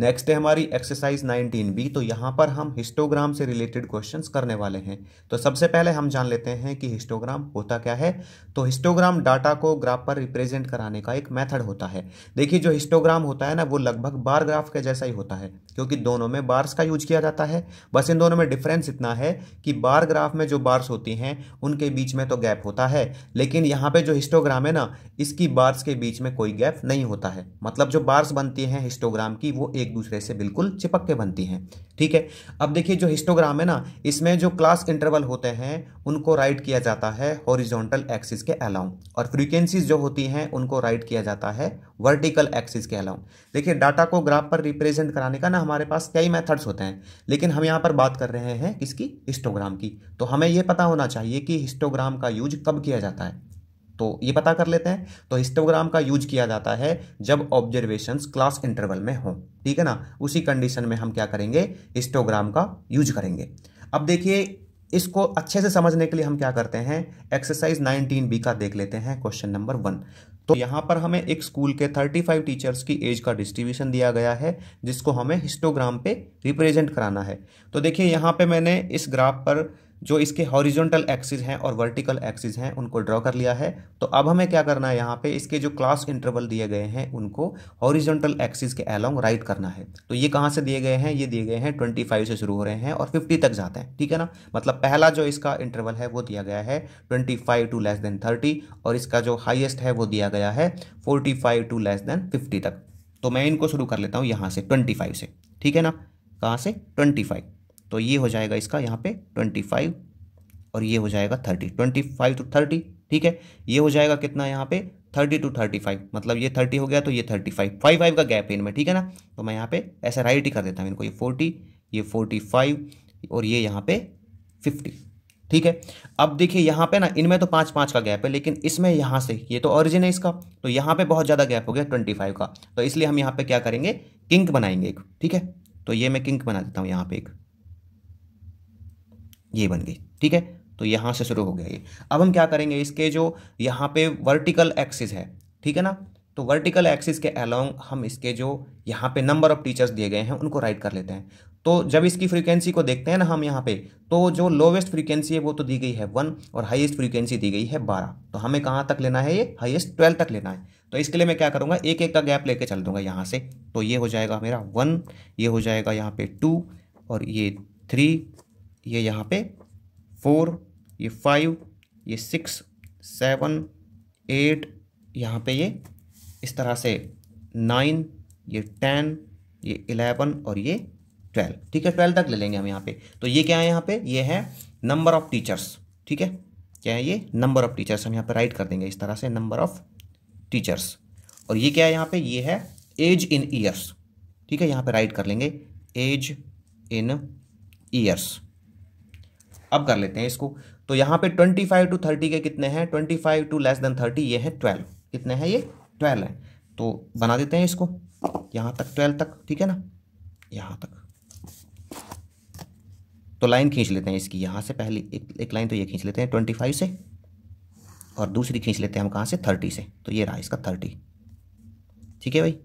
next है हमारी exercise 19 B तो यहाँ पर हम हिस्टोग्राम से रिलेटेड क्वेश्चंस करने वाले हैं तो सबसे पहले हम जान लेते हैं कि हिस्टोग्राम होता क्या है तो हिस्टोग्राम डाटा को ग्राफ पर रिप्रेजेंट कराने का एक मेथड होता है देखिए जो हिस्टोग्राम होता है ना वो लगभग बार ग्राफ के जैसा ही होता है क्योंकि दोनों में बार्स का यूज किया जाता है बस इन दोनों में डिफरेंस इतना है कि बार ग्राफ में जो बार्स होती हैं उनके बीच में तो गैप होता है लेकिन यहाँ पर जो हिस्टोग्राम है ना इसकी बार्स के बीच में कोई गैप नहीं होता है मतलब जो बार्स बनती हैं हिस्टोग्राम की वो एक एक दूसरे से बिल्कुल चिपक के बनती हैं ठीक है अब देखिए जो हिस्टोग्राम है ना इसमें जो क्लास इंटरवल होते हैं उनको राइट किया जाता है हॉरिजॉन्टल एक्सिस के अलाउं और फ्रीक्वेंसीज जो होती हैं उनको राइट किया जाता है वर्टिकल एक्सिस के अलाउं देखिए डाटा को ग्राफ पर रिप्रेजेंट कराने का ना हमारे पास कई मेथड्स होते हैं लेकिन हम यहाँ पर बात कर रहे हैं किसकी हिस्टोग्राम की तो हमें यह पता होना चाहिए कि हिस्टोग्राम का यूज कब किया जाता है तो ये पता कर लेते हैं तो हिस्टोग्राम का यूज किया जाता है जब ऑब्जर्वेशंस क्लास इंटरवल में हो ठीक है ना उसी कंडीशन में हम क्या करेंगे हिस्टोग्राम का यूज करेंगे अब देखिए इसको अच्छे से समझने के लिए हम क्या करते हैं एक्सरसाइज 19 बी का देख लेते हैं क्वेश्चन नंबर वन तो यहाँ पर हमें एक स्कूल के 35 टीचर्स की एज का डिस्ट्रीब्यूशन दिया गया है जिसको हमें हिस्टोग्राम पे रिप्रेजेंट कराना है तो देखिए यहाँ पे मैंने इस ग्राफ पर जो इसके हॉरिजॉन्टल एक्सिस हैं और वर्टिकल एक्सिस हैं उनको ड्रॉ कर लिया है तो अब हमें क्या करना है यहाँ पे इसके जो क्लास इंटरवल दिए गए हैं उनको हॉरिजॉन्टल एक्सिस के अलोंग राइट करना है तो ये कहाँ से दिए गए हैं ये दिए गए हैं ट्वेंटी फाइव से शुरू हो रहे हैं और फिफ्टी तक जाते हैं ठीक है ना मतलब पहला जो इसका इंटरवल है वो दिया गया है twenty five to less than thirty और इसका जो हाइएस्ट है वो दिया गया है forty five to less than fifty तक तो मैं इनको शुरू कर लेता हूँ यहाँ से ट्वेंटी फाइव से ठीक है ना कहाँ से ट्वेंटी फाइव तो ये हो जाएगा इसका यहाँ पे ट्वेंटी फाइव और ये हो जाएगा thirty twenty five to thirty ठीक है ये हो जाएगा कितना यहाँ पे थर्टी टू थर्टी फाइव मतलब ये थर्टी हो गया तो ये थर्टी फाइव फाइव फाइव का गैप है इनमें ठीक है ना तो मैं यहाँ पे ऐसा राइट ही कर देता हूँ इनको ये फोर्टी ये फोर्टी फाइव और ये यहाँ पे फिफ्टी ठीक है अब देखिए यहाँ पे ना इनमें तो पाँच पाँच का गैप है लेकिन इसमें यहाँ से ये तो ऑरिजिन है इसका तो यहाँ पे बहुत ज़्यादा गैप हो गया ट्वेंटी फाइव का तो इसलिए हम यहाँ पे क्या करेंगे किंक बनाएंगे एक ठीक है तो ये मैं किंक बना देता हूँ यहाँ पे एक ये बन गई ठीक है तो यहाँ से शुरू हो गया ये अब हम क्या करेंगे इसके जो यहाँ पे वर्टिकल एक्सिस है ठीक है ना तो वर्टिकल एक्सिस के अलोंग हम इसके जो यहाँ पे नंबर ऑफ टीचर्स दिए गए हैं उनको राइट कर लेते हैं तो जब इसकी फ्रीक्वेंसी को देखते हैं ना हम यहाँ पे तो जो लोवेस्ट फ्रीक्वेंसी है वो तो दी गई है वन और हाईएस्ट फ्रीक्वेंसी दी गई है बारह तो हमें कहाँ तक लेना है ये हाईएस्ट ट्वेल्व तक लेना है तो इसके लिए मैं क्या करूँगा एक एक का गैप लेके चल दूंगा यहाँ से तो ये हो जाएगा मेरा वन ये हो जाएगा यहाँ पे टू और ये थ्री ये यहाँ पे फोर ये फाइव ये सिक्स सेवन एट यहाँ पे ये इस तरह से नाइन ये टेन ये इलेवन और ये ट्वेल्व ठीक है ट्वेल्व तक ले लेंगे हम यहाँ पे तो ये क्या है यहाँ पे ये है नंबर ऑफ़ टीचर्स ठीक है क्या है ये नंबर ऑफ़ टीचर्स हम यहाँ पे राइट कर देंगे इस तरह से नंबर ऑफ़ टीचर्स और ये क्या है यहाँ पे ये है एज इन ईयर्स ठीक है यहाँ पे राइट कर लेंगे एज इन ईयर्स अब कर लेते हैं इसको तो यहाँ पे ट्वेंटी फाइव टू थर्टी के कितने हैं twenty five to less than thirty ये है ट्वेल्व कितने हैं ये ट्वेल्व है तो बना देते हैं इसको यहाँ तक ट्वेल्व तक ठीक है ना यहाँ तक तो लाइन खींच लेते हैं इसकी यहाँ से पहली एक एक लाइन तो ये खींच लेते हैं ट्वेंटी फाइव से और दूसरी खींच लेते हैं हम कहाँ से थर्टी से तो ये रहा इसका थर्टी ठीक है भाई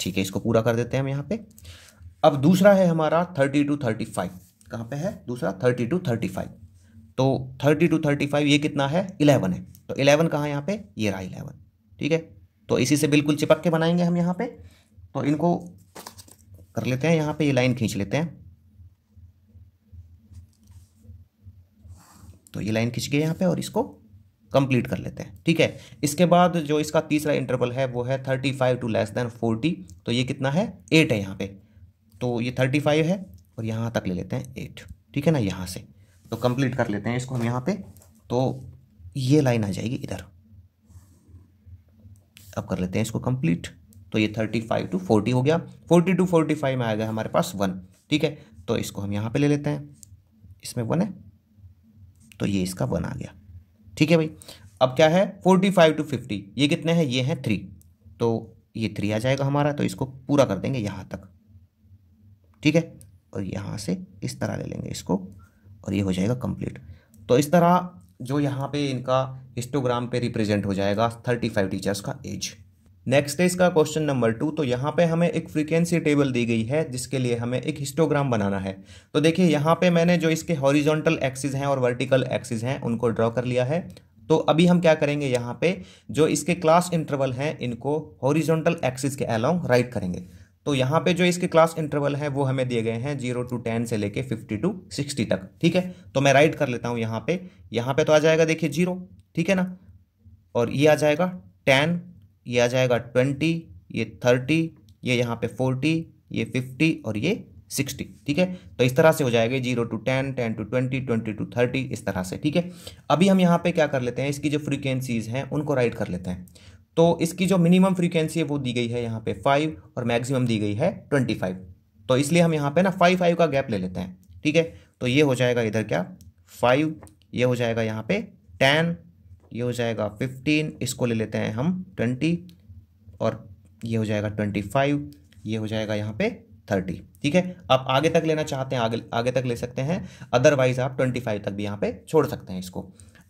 ठीक है इसको पूरा कर देते हैं हम यहाँ पे अब दूसरा है हमारा थर्टी टू थर्टी फाइव कहाँ पे है दूसरा थर्टी टू थर्टी फाइव तो थर्टी टू थर्टी फाइव ये कितना है इलेवन है तो इलेवन कहाँ यहाँ पे ये रहा इलेवन ठीक है तो इसी से बिल्कुल चिपक के बनाएंगे हम यहाँ पे तो इनको कर लेते हैं यहाँ पे ये लाइन खींच लेते हैं तो ये लाइन खींच गए यहाँ पे और इसको कंप्लीट कर लेते हैं ठीक है इसके बाद जो इसका तीसरा इंटरवल है वो है thirty five to less than forty तो ये कितना है एट है यहाँ पे तो ये थर्टी फाइव है और यहाँ तक ले लेते हैं एट ठीक है ना यहाँ से तो कंप्लीट कर लेते हैं इसको हम यहाँ पे तो ये लाइन आ जाएगी इधर अब कर लेते हैं इसको कंप्लीट तो ये थर्टी फाइव टू फोर्टी हो गया फोर्टी टू फोर्टी फाइव में आ गया हमारे पास वन ठीक है तो इसको हम यहाँ पे ले लेते हैं इसमें वन है तो ये इसका वन आ गया ठीक है भाई अब क्या है फोर्टी फाइव टू फिफ्टी ये कितने हैं ये हैं थ्री तो ये थ्री आ जाएगा हमारा तो इसको पूरा कर देंगे यहाँ तक ठीक है और यहाँ से इस तरह ले लेंगे इसको और ये हो जाएगा कंप्लीट तो इस तरह जो यहाँ पे इनका हिस्टोग्राम पे रिप्रेजेंट हो जाएगा थर्टी फाइव टीचर्स का एज नेक्स्ट है इसका क्वेश्चन नंबर टू तो यहाँ पे हमें एक फ्रीक्वेंसी टेबल दी गई है जिसके लिए हमें एक हिस्टोग्राम बनाना है तो देखिए यहाँ पे मैंने जो इसके हॉरिजोंटल एक्सिस हैं और वर्टिकल एक्सिस हैं उनको ड्रॉ कर लिया है तो अभी हम क्या करेंगे यहाँ पे जो इसके क्लास इंटरवल हैं इनको हॉरिजोंटल एक्सिस के अलाउ राइट करेंगे तो यहाँ पे जो इसके क्लास इंटरवल है वो हमें दिए गए हैं जीरो टू टेन से लेके फिफ्टी टू सिक्सटी तक ठीक है तो मैं राइट कर लेता हूँ यहाँ पे यहाँ पे तो आ जाएगा देखिए जीरो ठीक है ना और ये आ जाएगा टेन ये आ जाएगा ट्वेंटी ये थर्टी ये यहाँ पे फोर्टी ये फिफ्टी और ये सिक्सटी ठीक है तो इस तरह से हो जाएगा zero to ten ten to twenty twenty to thirty इस तरह से ठीक है अभी हम यहाँ पे क्या कर लेते हैं इसकी जो फ्रीक्वेंसीज हैं उनको राइट कर लेते हैं तो इसकी जो मिनिमम फ्रीक्वेंसी है वो दी गई है यहाँ पे फाइव और मैक्सिमम दी गई है ट्वेंटी फाइव तो इसलिए हम यहाँ पे ना फाइव फाइव का गैप ले लेते हैं ठीक है तो ये हो जाएगा इधर क्या फाइव ये हो जाएगा यहाँ पे टेन ये हो जाएगा फिफ्टीन इसको ले लेते हैं हम ट्वेंटी और ये हो जाएगा ट्वेंटी फाइव ये हो जाएगा यहाँ पे थर्टी ठीक है आप आगे तक लेना चाहते हैं आगे आगे तक ले सकते हैं अदरवाइज आप ट्वेंटी फाइव तक भी यहाँ पे छोड़ सकते हैं इसको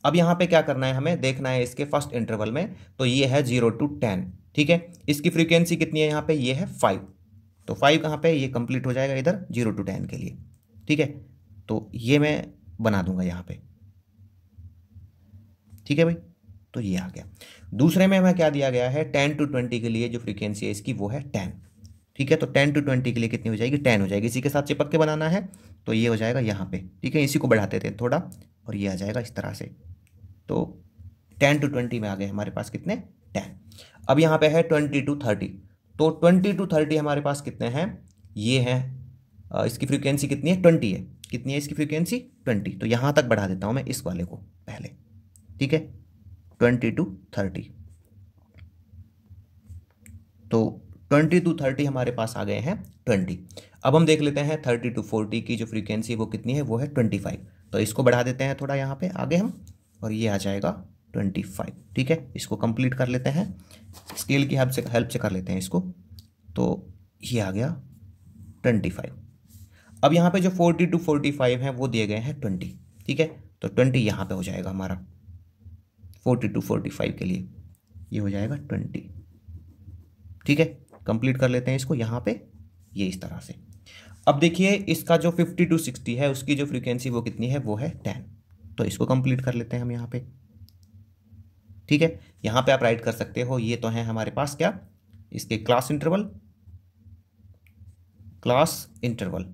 अब यहाँ पे क्या करना है हमें देखना है इसके फर्स्ट इंटरवल में तो ये है जीरो टू टेन ठीक है इसकी फ्रीक्वेंसी कितनी है यहाँ पे ये है फाइव तो फाइव कहाँ पे ये कंप्लीट हो जाएगा इधर जीरो टू टेन के लिए ठीक है तो ये मैं बना दूंगा यहाँ पे ठीक है भाई तो ये आ गया दूसरे में हमें क्या दिया गया है टेन टू ट्वेंटी के लिए जो फ्रीक्वेंसी है इसकी वो है टेन ठीक है तो टेन टू ट्वेंटी के लिए कितनी हो जाएगी टेन हो जाएगी इसी के साथ चिपक के बनाना है तो ये हो जाएगा यहाँ पे ठीक है इसी को बढ़ाते थे थोड़ा और ये आ जाएगा इस तरह से तो टेन टू ट्वेंटी में आ गए हमारे पास कितने टेन अब यहाँ पे है ट्वेंटी टू थर्टी तो ट्वेंटी टू थर्टी हमारे पास कितने हैं ये हैं इसकी फ्रिक्वेंसी कितनी है ट्वेंटी है कितनी है इसकी फ्रिक्वेंसी ट्वेंटी तो यहाँ तक बढ़ा देता हूँ मैं इस वाले को पहले ठीक है ट्वेंटी टू थर्टी तो ट्वेंटी टू थर्टी हमारे पास आ गए हैं ट्वेंटी अब हम देख लेते हैं थर्टी टू फोर्टी की जो फ्रीक्वेंसी वो कितनी है वो है ट्वेंटी फाइव तो इसको बढ़ा देते हैं थोड़ा यहाँ पे आगे हम और ये आ जाएगा ट्वेंटी फाइव ठीक है इसको कंप्लीट कर लेते हैं स्केल की हेल्प से हेल्प से कर लेते हैं इसको तो ये आ गया ट्वेंटी फाइव अब यहाँ पे जो फोर्टी टू फोर्टी फाइव हैं वो दिए गए हैं ट्वेंटी ठीक है तो ट्वेंटी यहाँ पे हो जाएगा हमारा फोर्टी टू फोर्टी फाइव के लिए ये हो जाएगा ट्वेंटी ठीक है कंप्लीट कर लेते हैं इसको यहाँ पे ये इस तरह से अब देखिए इसका जो फिफ्टी टू सिक्सटी है उसकी जो फ्रीक्वेंसी वो कितनी है वो है टेन तो इसको कंप्लीट कर लेते हैं हम यहाँ पे ठीक है यहाँ पे आप राइट कर सकते हो ये तो है हमारे पास क्या इसके क्लास इंटरवल क्लास इंटरवल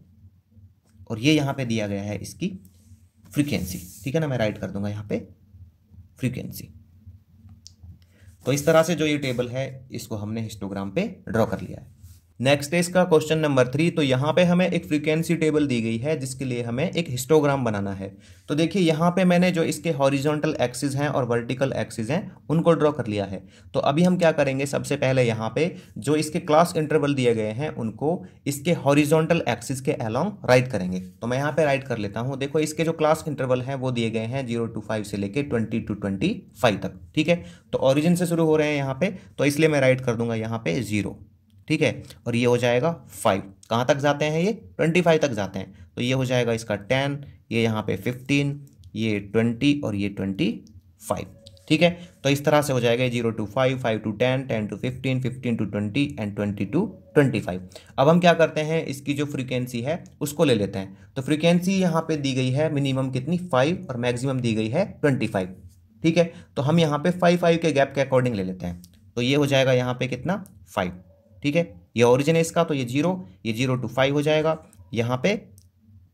और ये यहाँ पे दिया गया है इसकी फ्रीक्वेंसी ठीक है ना मैं राइट कर दूंगा यहाँ पे फ्रीक्वेंसी तो इस तरह से जो ये टेबल है इसको हमने हिस्टोग्राम पे ड्रॉ कर लिया है नेक्स्ट है इसका क्वेश्चन नंबर थ्री तो यहाँ पे हमें एक फ्रीक्वेंसी टेबल दी गई है जिसके लिए हमें एक हिस्टोग्राम बनाना है तो देखिए यहाँ पे मैंने जो इसके हॉरिजॉन्टल एक्सिस हैं और वर्टिकल एक्सिस हैं उनको ड्रॉ कर लिया है तो अभी हम क्या करेंगे सबसे पहले यहाँ पे जो इसके क्लास इंटरवल दिए गए हैं उनको इसके हॉरिजॉन्टल एक्सिस के अलॉन्ग राइट करेंगे तो मैं यहाँ पे राइट कर लेता हूँ देखो इसके जो क्लास इंटरवल हैं वो दिए गए हैं जीरो टू फाइव से लेकर ट्वेंटी टू ट्वेंटी फाइव तक ठीक है तो ऑरिजिन से शुरू हो रहे हैं यहाँ पे तो इसलिए मैं राइट कर दूंगा यहाँ पे जीरो ठीक है और ये हो जाएगा फाइव कहाँ तक जाते हैं ये ट्वेंटी फाइव तक जाते हैं तो ये हो जाएगा इसका टेन ये यहाँ पे फिफ्टीन ये ट्वेंटी और ये ट्वेंटी फाइव ठीक है तो इस तरह से हो जाएगा zero to five five to ten ten to fifteen fifteen to twenty and twenty to twenty five अब हम क्या करते हैं इसकी जो फ्रीक्वेंसी है उसको ले लेते हैं तो फ्रीक्वेंसी यहाँ पे दी गई है मिनिमम कितनी फाइव और मैक्सिमम दी गई है ट्वेंटी फाइव ठीक है तो हम यहाँ पे फाइव फाइव के गैप के अकॉर्डिंग ले लेते हैं तो ये हो जाएगा यहाँ पे कितना फाइव ठीक है ये ओरिजिन है इसका तो ये जीरो ये जीरो टू फाइव हो जाएगा यहाँ पे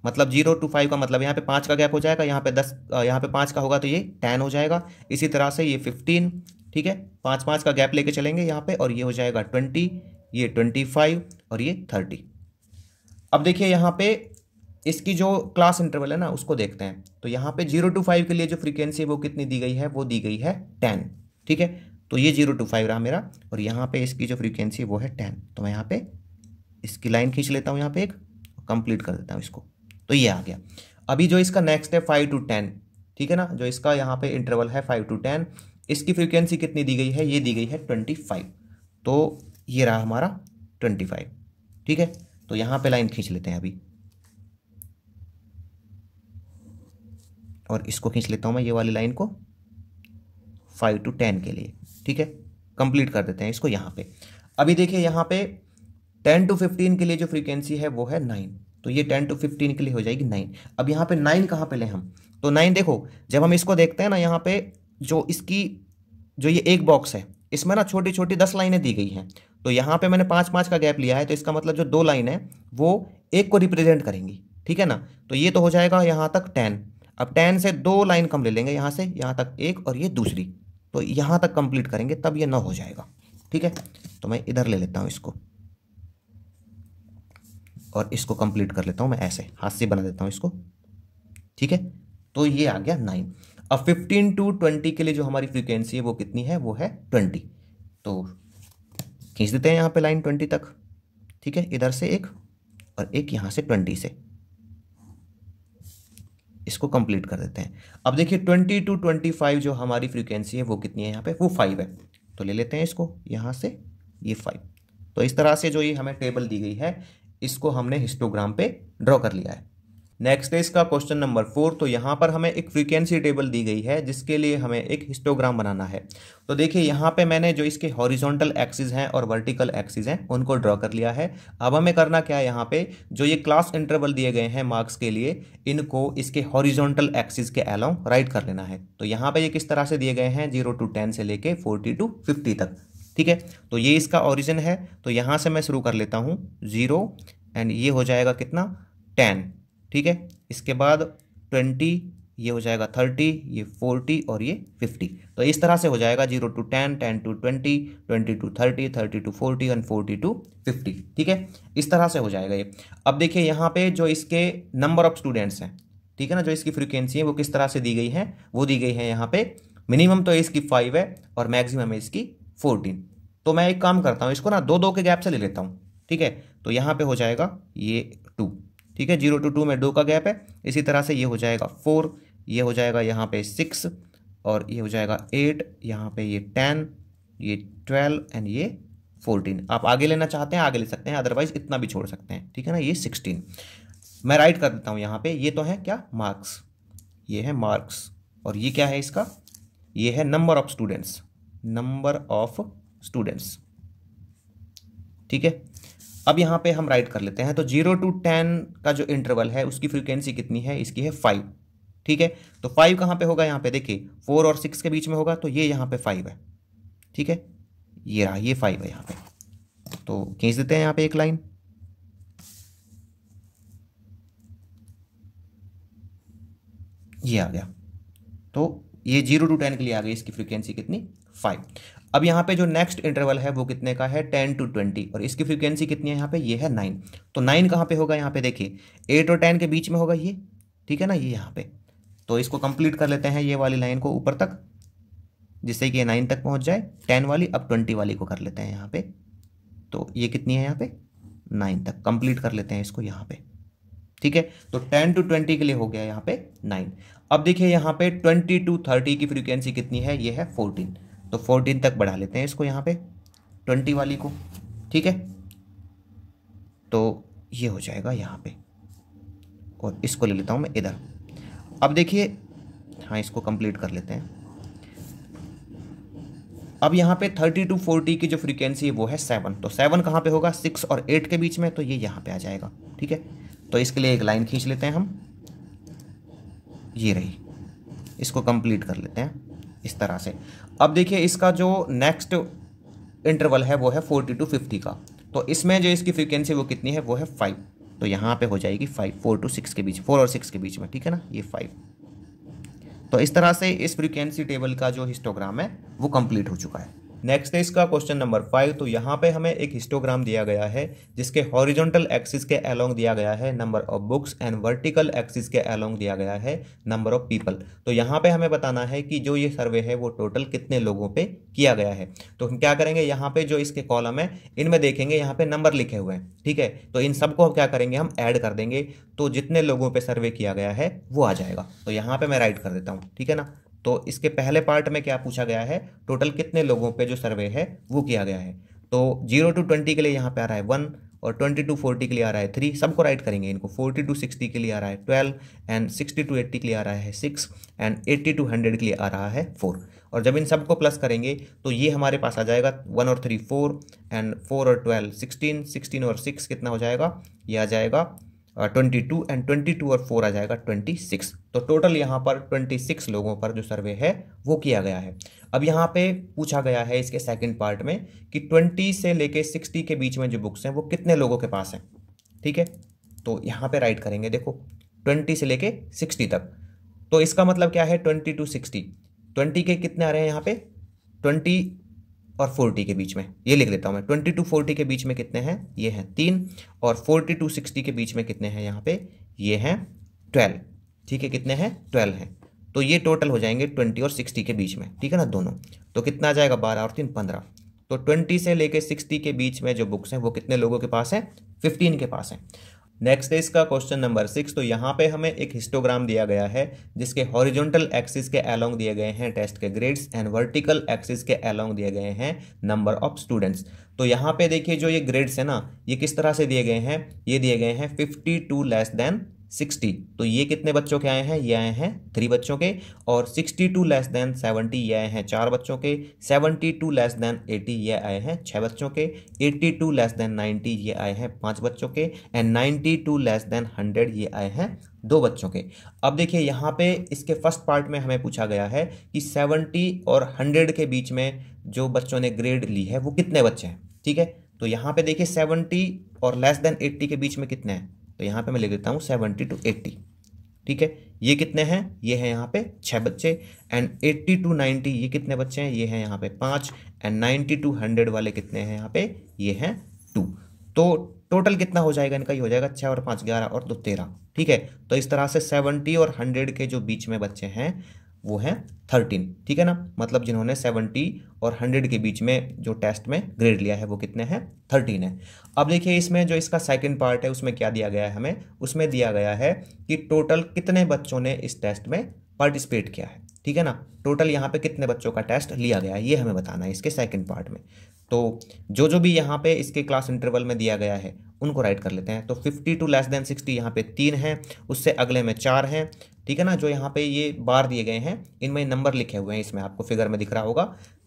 मतलब जीरो टू फाइव का मतलब यहाँ पे पाँच का गैप हो जाएगा यहाँ पे दस यहाँ पे पाँच का होगा तो ये टेन हो जाएगा इसी तरह से ये फिफ्टीन ठीक है पाँच पाँच का गैप लेके चलेंगे यहाँ पे और ये हो जाएगा ट्वेंटी ये ट्वेंटी फाइव और ये थर्टी अब देखिए यहाँ पे इसकी जो क्लास इंटरवल है ना उसको देखते हैं तो यहाँ पे जीरो टू फाइव के लिए जो फ्रीक्वेंसी है वो कितनी दी गई है वो दी गई है टेन ठीक है तो ये जीरो टू फाइव रहा मेरा और यहाँ पे इसकी जो फ्रीक्वेंसी वो है टेन तो मैं यहाँ पे इसकी लाइन खींच लेता हूँ यहाँ पे एक कंप्लीट कर देता हूँ इसको तो ये आ गया अभी जो इसका नेक्स्ट है फाइव टू टेन ठीक है ना जो इसका यहाँ पे इंटरवल है फाइव टू टेन इसकी फ्रीक्वेंसी कितनी दी गई है ये दी गई है ट्वेंटी फाइव तो ये रहा हमारा ट्वेंटी फाइव ठीक है तो यहाँ पर लाइन खींच लेते हैं अभी और इसको खींच लेता हूँ मैं ये वाली लाइन को फाइव टू टेन के लिए ठीक है कंप्लीट कर देते हैं इसको यहाँ पे अभी देखिए यहाँ पे टेन टू फिफ्टीन के लिए जो फ्रीक्वेंसी है वो है नाइन तो ये टेन टू फिफ्टीन के लिए हो जाएगी नाइन अब यहाँ पे नाइन कहाँ पे लें हम तो नाइन देखो जब हम इसको देखते हैं ना यहाँ पे जो इसकी जो ये एक बॉक्स है इसमें ना छोटी छोटी दस लाइनें दी गई हैं तो यहाँ पे मैंने पाँच पाँच का गैप लिया है तो इसका मतलब जो दो लाइन है वो एक को रिप्रेजेंट करेंगी ठीक है ना तो ये तो हो जाएगा यहाँ तक टेन अब टेन से दो लाइन कम ले लेंगे यहाँ से यहाँ तक एक और ये दूसरी तो यहाँ तक कंप्लीट करेंगे तब ये नौ हो जाएगा ठीक है तो मैं इधर ले लेता हूँ इसको और इसको कंप्लीट कर लेता हूँ मैं ऐसे हाथ से बना देता हूँ इसको ठीक है तो ये आ गया नाइन अब फिफ्टीन टू ट्वेंटी के लिए जो हमारी फ्रीक्वेंसी है वो कितनी है वो है ट्वेंटी तो खींच देते हैं यहाँ पर लाइन ट्वेंटी तक ठीक है इधर से एक और एक यहाँ से ट्वेंटी से इसको कंप्लीट कर देते हैं अब देखिए ट्वेंटी टू ट्वेंटी फाइव जो हमारी फ्रीक्वेंसी है वो कितनी है यहाँ पे वो फाइव है तो ले लेते हैं इसको यहाँ से ये फाइव तो इस तरह से जो ये हमें टेबल दी गई है इसको हमने हिस्टोग्राम पे ड्रॉ कर लिया है नेक्स्ट है इसका क्वेश्चन नंबर फोर तो यहाँ पर हमें एक फ्रीक्वेंसी टेबल दी गई है जिसके लिए हमें एक हिस्टोग्राम बनाना है तो देखिए यहाँ पे मैंने जो इसके हॉरिजॉन्टल एक्सिस हैं और वर्टिकल एक्सिस हैं उनको ड्रॉ कर लिया है अब हमें करना क्या है यहाँ पे जो ये क्लास इंटरवल दिए गए हैं मार्क्स के लिए इनको इसके हॉरिजोंटल एक्सिस के अलाउ राइट कर लेना है तो यहाँ पर ये किस तरह से दिए गए हैं जीरो टू टेन से लेके फोर्टी टू फिफ्टी तक ठीक है तो ये इसका ओरिजिन है तो यहाँ से मैं शुरू कर लेता हूँ जीरो एंड ये हो जाएगा कितना टेन ठीक है इसके बाद ट्वेंटी ये हो जाएगा थर्टी ये फोर्टी और ये फिफ्टी तो इस तरह से हो जाएगा zero to ten ten to twenty twenty to thirty thirty to forty and forty to fifty ठीक है इस तरह से हो जाएगा ये अब देखिए यहाँ पे जो इसके नंबर ऑफ स्टूडेंट्स हैं ठीक है ना जो इसकी फ्रिक्वेंसी है वो किस तरह से दी गई है वो दी गई है यहाँ पे मिनिमम तो इसकी फाइव है और मैक्सिमम है इसकी फोर्टीन तो मैं एक काम करता हूँ इसको ना दो दो के गैप से ले लेता हूँ ठीक है तो यहाँ पे हो जाएगा ये टू ठीक है जीरो टू टू में दो का गैप है इसी तरह से ये हो जाएगा फोर ये हो जाएगा यहाँ पे सिक्स और ये हो जाएगा एट यहाँ पे ये टेन ये ट्वेल्व एंड ये फोर्टीन आप आगे लेना चाहते हैं आगे ले सकते हैं अदरवाइज इतना भी छोड़ सकते हैं ठीक है ना ये सिक्सटीन मैं राइट कर देता हूँ यहाँ पे ये तो है क्या मार्क्स ये है मार्क्स और ये क्या है इसका ये है number of students number of students ठीक है अब यहाँ पे हम राइट कर लेते हैं तो जीरो टू टेन का जो इंटरवल है उसकी फ्रीक्वेंसी कितनी है इसकी है फाइव ठीक है तो फाइव कहाँ पे होगा यहाँ पे देखिए फोर और सिक्स के बीच में होगा तो ये यहाँ पे फाइव है ठीक है ये रहा ये फाइव है यहाँ पे तो खींच देते हैं यहाँ पे एक लाइन ये आ गया तो ये जीरो टू टेन के लिए आ गई इसकी फ्रीक्वेंसी कितनी फाइव अब यहाँ पे जो नेक्स्ट इंटरवल है वो कितने का है टेन टू ट्वेंटी और इसकी फ्रीक्वेंसी कितनी है यहाँ पे ये है नाइन तो नाइन कहाँ पे होगा यहाँ पे देखिए एट और टेन के बीच में होगा ये ठीक है ना ये यहाँ पे तो इसको कंप्लीट कर लेते हैं ये वाली लाइन को ऊपर तक जिससे कि ये नाइन तक पहुँच जाए टेन वाली अब ट्वेंटी वाली को कर लेते हैं यहाँ पे तो ये कितनी है यहाँ पे नाइन तक कंप्लीट कर लेते हैं इसको यहाँ पे ठीक है तो टेन टू ट्वेंटी के लिए हो गया यहाँ पे नाइन अब देखिए यहाँ पे ट्वेंटी टू थर्टी की फ्रीक्वेंसी कितनी है ये है फोर्टीन तो फोर्टीन तक बढ़ा लेते हैं इसको यहाँ पे ट्वेंटी वाली को ठीक है तो ये हो जाएगा यहाँ पे और इसको ले लेता हूँ मैं इधर अब देखिए हाँ इसको कंप्लीट कर लेते हैं अब यहाँ पे थर्टी टू फोर्टी की जो फ्रीक्वेंसी है वो है सेवन तो सेवन कहाँ पे होगा सिक्स और एट के बीच में तो ये यहाँ पे आ जाएगा ठीक है तो इसके लिए एक लाइन खींच लेते हैं हम ये रही इसको कंप्लीट कर लेते हैं इस तरह से अब देखिए इसका जो नेक्स्ट इंटरवल है वो है फोर्टी टू फिफ्टी का तो इसमें जो इसकी फ्रिक्वेंसी वो कितनी है वो है फाइव तो यहाँ पे हो जाएगी फाइव फोर टू सिक्स के बीच फोर और सिक्स के बीच में ठीक है ना ये फाइव तो इस तरह से इस फ्रिक्वेंसी टेबल का जो हिस्टोग्राम है वो कंप्लीट हो चुका है नेक्स्ट है इसका क्वेश्चन नंबर फाइव तो यहाँ पे हमें एक हिस्टोग्राम दिया गया है जिसके हॉरिजॉन्टल एक्सिस के अलोंग दिया गया है number of books and vertical axis के अलोंग दिया गया है नंबर ऑफ पीपल तो यहाँ पे हमें बताना है कि जो ये सर्वे है वो टोटल कितने लोगों पे किया गया है तो हम क्या करेंगे यहाँ पे जो इसके कॉलम है इनमें देखेंगे यहाँ पे नंबर लिखे हुए हैं ठीक है तो इन सबको हम क्या करेंगे हम ऐड कर देंगे तो जितने लोगों पर सर्वे किया गया है वो आ जाएगा तो यहाँ पर मैं राइट कर देता हूँ ठीक है ना तो इसके पहले पार्ट में क्या पूछा गया है टोटल कितने लोगों पे जो सर्वे है वो किया गया है तो जीरो टू ट्वेंटी के लिए यहाँ पे आ रहा है वन और ट्वेंटी टू फोर्टी के लिए आ रहा है थ्री सबको राइट करेंगे इनको फोर्टी टू सिक्सटी के लिए आ रहा है twelve and sixty to eighty के लिए आ रहा है six and eighty to hundred के लिए आ रहा है फोर और जब इन सबको प्लस करेंगे तो ये हमारे पास आ जाएगा वन और थ्री फोर एंड फोर और ट्वेल्व सिक्सटीन सिक्सटीन और सिक्स कितना हो जाएगा ये आ जाएगा twenty two and twenty two और फोर आ जाएगा ट्वेंटी सिक्स तो टोटल यहाँ पर 26 लोगों पर जो सर्वे है वो किया गया है अब यहाँ पे पूछा गया है इसके सेकंड पार्ट में कि 20 से लेके 60 के बीच में जो बुक्स हैं वो कितने लोगों के पास हैं ठीक है तो यहाँ पे राइट करेंगे देखो 20 से लेके 60 तक तो इसका मतलब क्या है ट्वेंटी टू सिक्सटी ट्वेंटी के कितने आ रहे हैं यहाँ पे ट्वेंटी और फोर्टी के बीच में ये लिख देता हूँ मैं ट्वेंटी टू फोर्टी के बीच में कितने हैं ये हैं तीन और फोर्टी टू सिक्सटी के बीच में कितने हैं यहाँ पर ये हैं ट्वेल्व ठीक है कितने हैं ट्वेल्व हैं तो ये टोटल हो जाएंगे ट्वेंटी और सिक्सटी के बीच में ठीक है ना दोनों तो कितना आ जाएगा बारह और तीन पंद्रह तो ट्वेंटी से लेके सिक्सटी के बीच में जो बुक्स हैं वो कितने लोगों के पास हैं फिफ्टीन के पास हैं नेक्स्ट है इसका क्वेश्चन नंबर सिक्स तो यहाँ पे हमें एक हिस्टोग्राम दिया गया है जिसके हॉरिजॉन्टल एक्सिस के अलोंग दिए गए हैं टेस्ट के ग्रेड्स एंड वर्टिकल एक्सिस के अलोंग दिए गए हैं नंबर ऑफ स्टूडेंट्स तो यहाँ पे देखिए जो ये ग्रेड्स है ना ये किस तरह से दिए गए हैं ये दिए गए हैं fifty to less than sixty तो ये कितने बच्चों के आए हैं ये आए हैं थ्री बच्चों के और sixty to less than seventy ये आए हैं चार बच्चों के seventy to less than eighty ये आए हैं छः बच्चों के eighty to less than ninety ये आए हैं पाँच बच्चों के and ninety to less than hundred ये आए हैं दो बच्चों के अब देखिए यहाँ पे इसके फर्स्ट पार्ट में हमें पूछा गया है कि सेवेंटी और हंड्रेड के बीच में जो बच्चों ने ग्रेड ली है वो कितने बच्चे हैं ठीक है तो यहाँ पे देखिए सेवेंटी और लेस देन एट्टी के बीच में कितने हैं तो यहाँ पे मैं लिख देता हूँ सेवेंटी टू एट्टी ठीक है ये कितने हैं ये हैं यहाँ पे छः बच्चे एंड एट्टी टू नाइन्टी ये कितने बच्चे हैं ये हैं यहाँ पे पाँच एंड नाइन्टी टू हंड्रेड वाले कितने हैं यहाँ पे ये हैं टू तो टोटल कितना हो जाएगा इनका ये हो जाएगा छः और पाँच ग्यारह और दो तेरह ठीक है तो इस तरह से सेवेंटी और हंड्रेड के जो बीच में बच्चे हैं वो हैं थर्टीन ठीक है ना मतलब जिन्होंने सेवेंटी और हंड्रेड के बीच में जो टेस्ट में ग्रेड लिया है वो कितने हैं थर्टीन है अब देखिए इसमें जो इसका सेकंड पार्ट है उसमें क्या दिया गया है हमें उसमें दिया गया है कि टोटल कितने बच्चों ने इस टेस्ट में पार्टिसिपेट किया है ठीक है ना टोटल यहाँ पे कितने बच्चों का टेस्ट लिया गया है ये हमें बताना है इसके सेकंड पार्ट में तो जो जो भी यहाँ पे इसके क्लास इंटरवल में दिया गया है उनको राइट कर लेते हैं तो 50 टू लेस देन 60 यहाँ पे तीन हैं उससे अगले में चार हैं ठीक है ना जो यहाँ पे ये बार दिए गए हैं इनमें नंबर लिखे हुए हैं इसमें आपको फिगर में दिख रहा होगा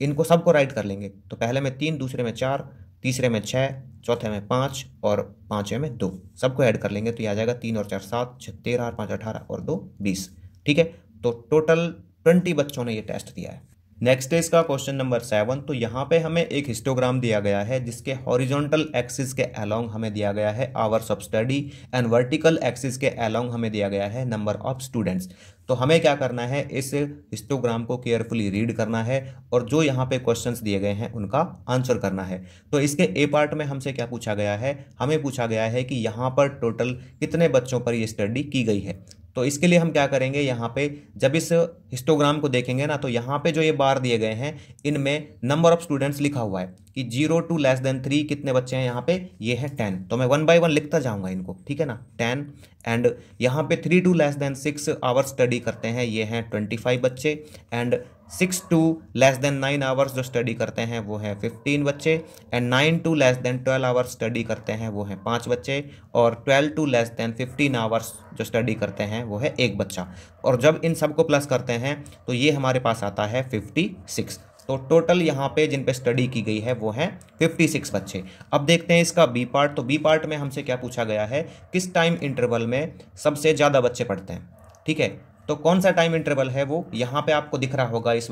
इनको सबको राइट कर लेंगे तो पहले में तीन दूसरे में चार तीसरे में छः चौथे में पाँच और पाँचवें में दो सबको ऐड कर लेंगे तो ये आ जाएगा तीन और चार सात छः तेरह पाँच अठारह और दो बीस ठीक है तो टोटल ट्वेंटी बच्चों ने ये टेस्ट दिया है नेक्स्ट है इसका क्वेश्चन नंबर सेवन तो यहाँ पे हमें एक हिस्टोग्राम दिया गया है जिसके हॉरिजॉन्टल एक्सिस के अलोंग हमें दिया गया है hours of study and vertical axis के अलोंग हमें दिया गया है नंबर ऑफ स्टूडेंट्स तो हमें क्या करना है इस हिस्टोग्राम को केयरफुली रीड करना है और जो यहाँ पे क्वेश्चंस दिए गए हैं उनका आंसर करना है तो इसके ए पार्ट में हमसे क्या पूछा गया है हमें पूछा गया है कि यहाँ पर टोटल कितने बच्चों पर ये स्टडी की गई है तो इसके लिए हम क्या करेंगे यहाँ पे जब इस हिस्टोग्राम को देखेंगे ना तो यहाँ पे जो ये बार दिए गए हैं इनमें नंबर ऑफ स्टूडेंट्स लिखा हुआ है कि zero to less than three कितने बच्चे हैं यहाँ पे ये है टेन तो मैं वन बाय वन लिखता जाऊँगा इनको ठीक है ना टेन एंड यहाँ पे three to less than six hour study करते हैं ये हैं ट्वेंटी फाइव बच्चे and six to less than nine hours जो स्टडी करते हैं वो है फिफ्टीन बच्चे and nine to less than twelve hours study करते हैं वो है पाँच बच्चे और twelve to less than fifteen hours जो स्टडी करते हैं वो है एक बच्चा और जब इन सबको प्लस करते हैं तो ये हमारे पास आता है फिफ्टी सिक्स तो टोटल यहाँ पे जिन पे स्टडी की गई है वो है 56 बच्चे अब देखते हैं इसका बी पार्ट तो बी पार्ट में हमसे क्या पूछा गया है किस टाइम इंटरवल में सबसे ज़्यादा बच्चे पढ़ते हैं ठीक है तो कौन सा टाइम इंटरवल है वो यहाँ पे आपको दिख रहा होगा इस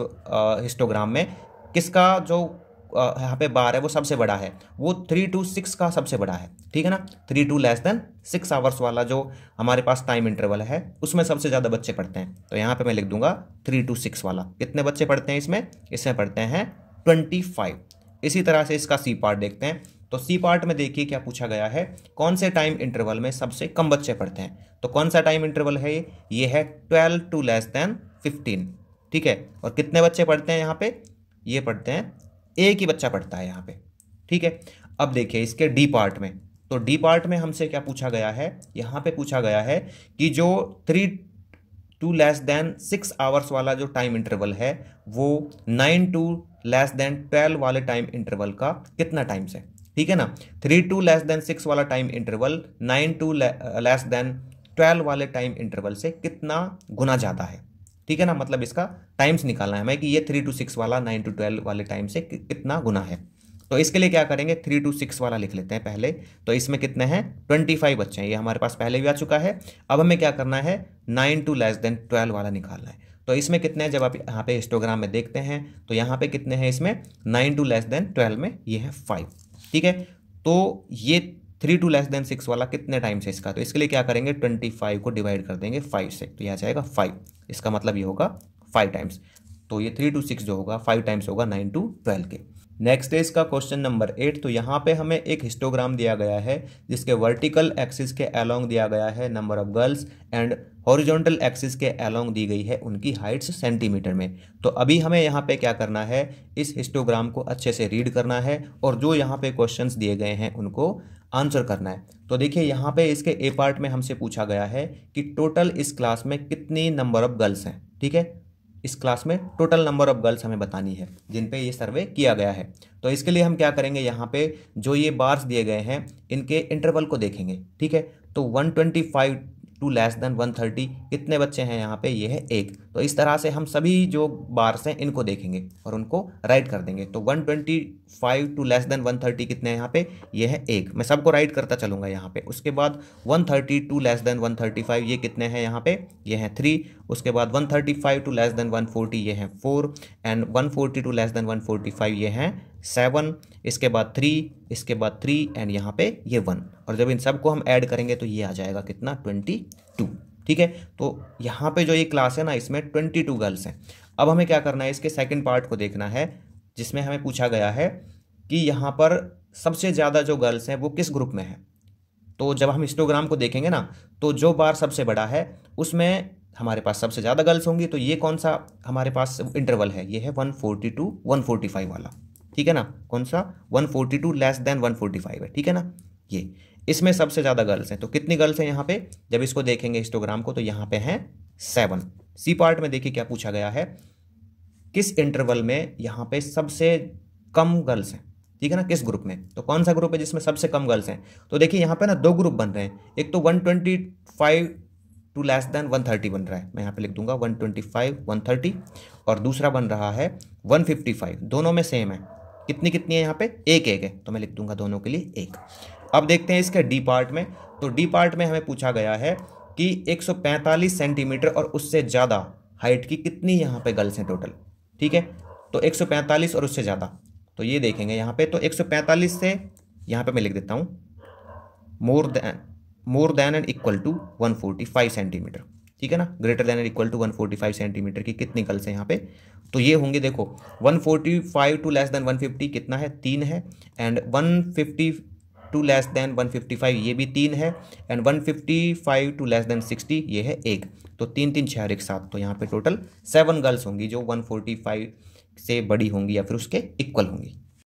हिस्टोग्राम में किसका जो यहाँ पे बार है वो सबसे बड़ा है वो थ्री टू सिक्स का सबसे बड़ा है ठीक है ना three to less than six hours वाला जो हमारे पास टाइम इंटरवल है उसमें सबसे ज़्यादा बच्चे पढ़ते हैं तो यहाँ पे मैं लिख दूंगा थ्री टू सिक्स वाला कितने बच्चे पढ़ते हैं इसमें इसमें पढ़ते हैं ट्वेंटी फाइव इसी तरह से इसका सी पार्ट देखते हैं तो सी पार्ट में देखिए क्या पूछा गया है कौन से टाइम इंटरवल में सबसे कम बच्चे पढ़ते हैं तो कौन सा टाइम इंटरवल है ये ये है twelve to less than fifteen ठीक है और कितने बच्चे पढ़ते हैं यहाँ पे ये पढ़ते हैं एक ही बच्चा पढ़ता है यहाँ पे ठीक है अब देखिए इसके डी पार्ट में तो डी पार्ट में हमसे क्या पूछा गया है यहाँ पे पूछा गया है कि जो three to less than six hours वाला जो टाइम इंटरवल है वो nine to less than twelve वाले टाइम इंटरवल का कितना टाइम से ठीक है ना three to less than six वाला time interval nine to less than twelve वाले टाइम इंटरवल से कितना गुना ज़्यादा है ठीक है ना मतलब इसका टाइम्स निकालना है हमें कि ये थ्री टू सिक्स वाला नाइन टू ट्वेल्व वाले टाइम से कितना गुना है तो इसके लिए क्या करेंगे थ्री टू सिक्स वाला लिख लेते हैं पहले तो इसमें कितने हैं ट्वेंटी फाइव बच्चे हैं ये हमारे पास पहले भी आ चुका है अब हमें क्या करना है nine to less than twelve वाला निकालना है तो इसमें कितने हैं जब आप यहाँ पे हिस्टोग्राम में देखते हैं तो यहाँ पे कितने हैं इसमें nine to less than twelve में ये है फाइव ठीक है तो ये three to less than six वाला कितने टाइम से इसका तो इसके लिए क्या करेंगे ट्वेंटी फाइव को डिवाइड कर देंगे फाइव से तो यह जाएगा फाइव इसका मतलब ये होगा फाइव टाइम्स तो ये थ्री टू सिक्स जो होगा फाइव टाइम्स होगा नाइन टू ट्वेल्व के नेक्स्ट है इसका क्वेश्चन नंबर एट तो यहाँ पे हमें एक हिस्टोग्राम दिया गया है जिसके वर्टिकल एक्सिस के अलोंग दिया गया है number of girls and horizontal axis के अलोंग दी गई है उनकी हाइट्स सेंटीमीटर में तो अभी हमें यहाँ पे क्या करना है इस हिस्टोग्राम को अच्छे से रीड करना है और जो यहाँ पे क्वेश्चंस दिए गए हैं उनको आंसर करना है तो देखिए यहाँ पे इसके ए पार्ट में हमसे पूछा गया है कि टोटल इस क्लास में कितनी नंबर ऑफ गर्ल्स हैं ठीक है इस क्लास में टोटल नंबर ऑफ गर्ल्स हमें बतानी है जिन पे ये सर्वे किया गया है तो इसके लिए हम क्या करेंगे यहाँ पे जो ये बार्स दिए गए हैं इनके इंटरवल को देखेंगे ठीक है तो 125 to less than one thirty कितने बच्चे हैं यहाँ पे ये है एक तो इस तरह से हम सभी जो बार्स हैं इनको देखेंगे और उनको राइट कर देंगे तो 125 टू लेस देन वन कितने हैं यहाँ पे ये है एक मैं सबको राइट करता चलूँगा यहाँ पे उसके बाद 130 टू लेस देन वन ये कितने हैं यहाँ पे ये हैं थ्री उसके बाद 135 टू लेस देन वन ये हैं four and forty to less than one ये हैं सेवन इसके बाद थ्री इसके बाद थ्री एंड यहाँ पे ये वन और जब इन सबको हम ऐड करेंगे तो ये आ जाएगा कितना ट्वेंटी टू ठीक है तो यहाँ पे जो ये क्लास है ना इसमें ट्वेंटी टू गर्ल्स हैं अब हमें क्या करना है इसके सेकेंड पार्ट को देखना है जिसमें हमें पूछा गया है कि यहाँ पर सबसे ज़्यादा जो गर्ल्स हैं वो किस ग्रुप में है तो जब हम इंस्टोग्राम को देखेंगे ना तो जो बार सबसे बड़ा है उसमें हमारे पास सबसे ज़्यादा गर्ल्स होंगी तो ये कौन सा हमारे पास इंटरवल है ये है फोर्टी फाइव वाला ठीक है ना कौन सा टू लेस देन फाइव है ठीक है ना ये इसमें सबसे ज़्यादा गर्ल्स हैं तो कितनी गर्ल्स हैं यहाँ पे जब इसको देखेंगे हिस्टोग्राम को तो यहाँ पे हैं सेवन सी पार्ट में देखिए क्या पूछा गया है किस इंटरवल में यहाँ पे सबसे कम गर्ल्स हैं ठीक है ना किस ग्रुप में तो कौन सा ग्रुप है जिसमें सबसे कम गर्ल्स हैं तो देखिए यहाँ पे ना दो ग्रुप बन रहे हैं एक तो one twenty five to less than one thirty बन रहा है मैं यहाँ पे लिख दूंगा one twenty five one thirty और दूसरा बन रहा है वन फिफ्टी फाइव दोनों में सेम है कितनी कितनी है यहाँ पे एक एक है तो मैं लिख दूंगा दोनों के लिए एक अब देखते हैं इसके डी पार्ट में तो डी पार्ट में हमें पूछा गया है कि 145 सेंटीमीटर और उससे ज़्यादा हाइट की कितनी यहाँ पे गर्ल्स हैं टोटल ठीक है तो 145 और उससे ज़्यादा तो ये देखेंगे यहाँ पे तो 145 से यहाँ पे मैं लिख देता हूँ more than more than and equal to 145 centimetre ठीक है ना greater than and equal to 145 centimetre की कितनी गर्ल्स हैं यहाँ पे तो ये होंगे देखो one to less than one कितना है तीन है and one to less than 155 ये भी तीन है एंड 155 टू लेस देन 60 ये है एक तो तीन तीन और एक सात तो यहाँ पे टोटल सेवन गर्ल्स होंगी जो 145 से बड़ी होंगी या फिर उसके इक्वल होंगी